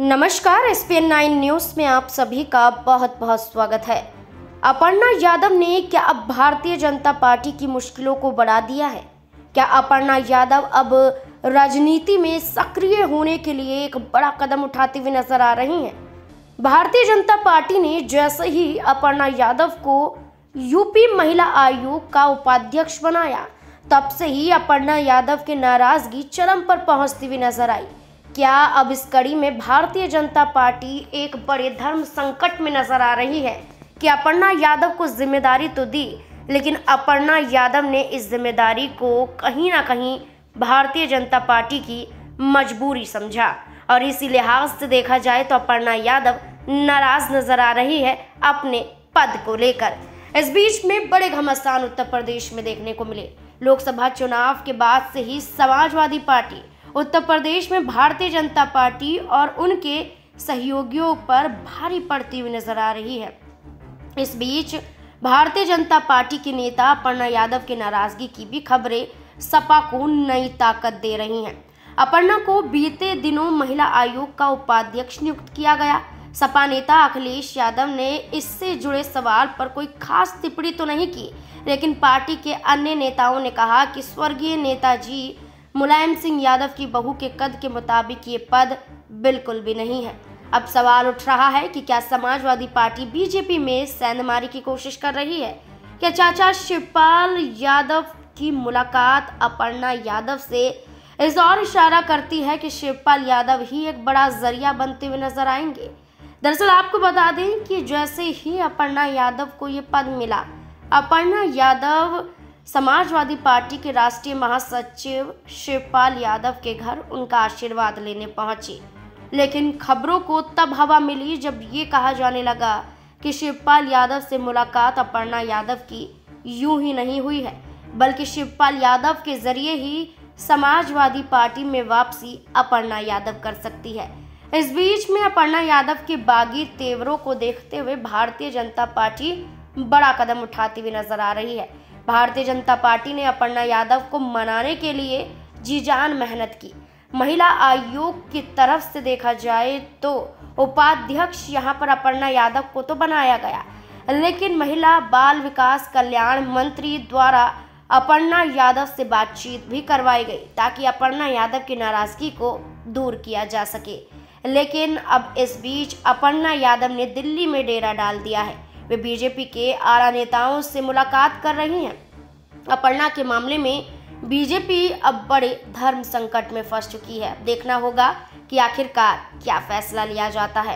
नमस्कार S P nine news में आप सभी का बहुत बहुत स्वागत है अपर्णा यादव ने क्या अब भारतीय जनता पार्टी की मुश्किलों को बढ़ा दिया है क्या अपर्णा यादव अब राजनीति में सक्रिय होने के लिए एक बड़ा कदम उठाती हुई नजर आ रही हैं भारतीय जनता पार्टी ने जैसे ही अपर्णा यादव को यूपी महिला आयोग का उपाध्यक्ष बनाया तब से ही अपर्णा यादव की नाराजगी चरम पर पहुंचती हुई नजर आई क्या अब इस कड़ी में भारतीय जनता पार्टी एक बड़े धर्म संकट में नजर आ रही है कि अपर्णा यादव को जिम्मेदारी तो दी लेकिन अपर्णा यादव ने इस जिम्मेदारी को कहीं ना कहीं भारतीय जनता पार्टी की मजबूरी समझा और इसी लिहाज से देखा जाए तो अपर्णा यादव नाराज नजर आ रही है अपने पद को लेकर इस बीच में बड़े घमासान उत्तर प्रदेश में देखने को मिले लोकसभा चुनाव के बाद से ही समाजवादी पार्टी उत्तर प्रदेश में भारतीय जनता पार्टी और उनके सहयोगियों पर भारी पड़ती हुई नजर आ रही है इस बीच भारतीय जनता पार्टी के नेता अपर्णा यादव की नाराजगी की भी खबरें सपा को नई ताकत दे रही हैं अपर्णा को बीते दिनों महिला आयोग का उपाध्यक्ष नियुक्त किया गया सपा नेता अखिलेश यादव ने इससे जुड़े सवाल पर कोई खास टिप्पणी तो नहीं की लेकिन पार्टी के अन्य नेताओं ने कहा कि स्वर्गीय नेताजी मुलायम सिंह यादव की बहू के कद के मुताबिक ये पद बिल्कुल भी नहीं है अब सवाल उठ रहा है कि क्या समाजवादी पार्टी बीजेपी में सेंधमारी की कोशिश कर रही है क्या चाचा शिवपाल यादव की मुलाकात अपर्णा यादव से इस और इशारा करती है कि शिवपाल यादव ही एक बड़ा जरिया बनते हुए नजर आएंगे दरअसल आपको बता दें कि जैसे ही अपर्णा यादव को ये पद मिला अपर्णा यादव समाजवादी पार्टी के राष्ट्रीय महासचिव शिवपाल यादव के घर उनका आशीर्वाद लेने पहुंची लेकिन खबरों को तब हवा मिली जब ये कहा जाने लगा कि शिवपाल यादव से मुलाकात अपर्णा यादव की यूं ही नहीं हुई है बल्कि शिवपाल यादव के जरिए ही समाजवादी पार्टी में वापसी अपर्णा यादव कर सकती है इस बीच में अपर्णा यादव के बागी तेवरों को देखते हुए भारतीय जनता पार्टी बड़ा कदम उठाती हुई नजर आ रही है भारतीय जनता पार्टी ने अपर्णा यादव को मनाने के लिए जी जान मेहनत की महिला आयोग की तरफ से देखा जाए तो उपाध्यक्ष यहाँ पर अपर्णा यादव को तो बनाया गया लेकिन महिला बाल विकास कल्याण मंत्री द्वारा अपर्णा यादव से बातचीत भी करवाई गई ताकि अपर्णा यादव की नाराजगी को दूर किया जा सके लेकिन अब इस बीच अपर्णा यादव ने दिल्ली में डेरा डाल दिया है वे बीजेपी के आला नेताओं से मुलाकात कर रही हैं अपर्णा के मामले में बीजेपी अब बड़े धर्म संकट में फंस चुकी है देखना होगा कि आखिरकार क्या फैसला लिया जाता है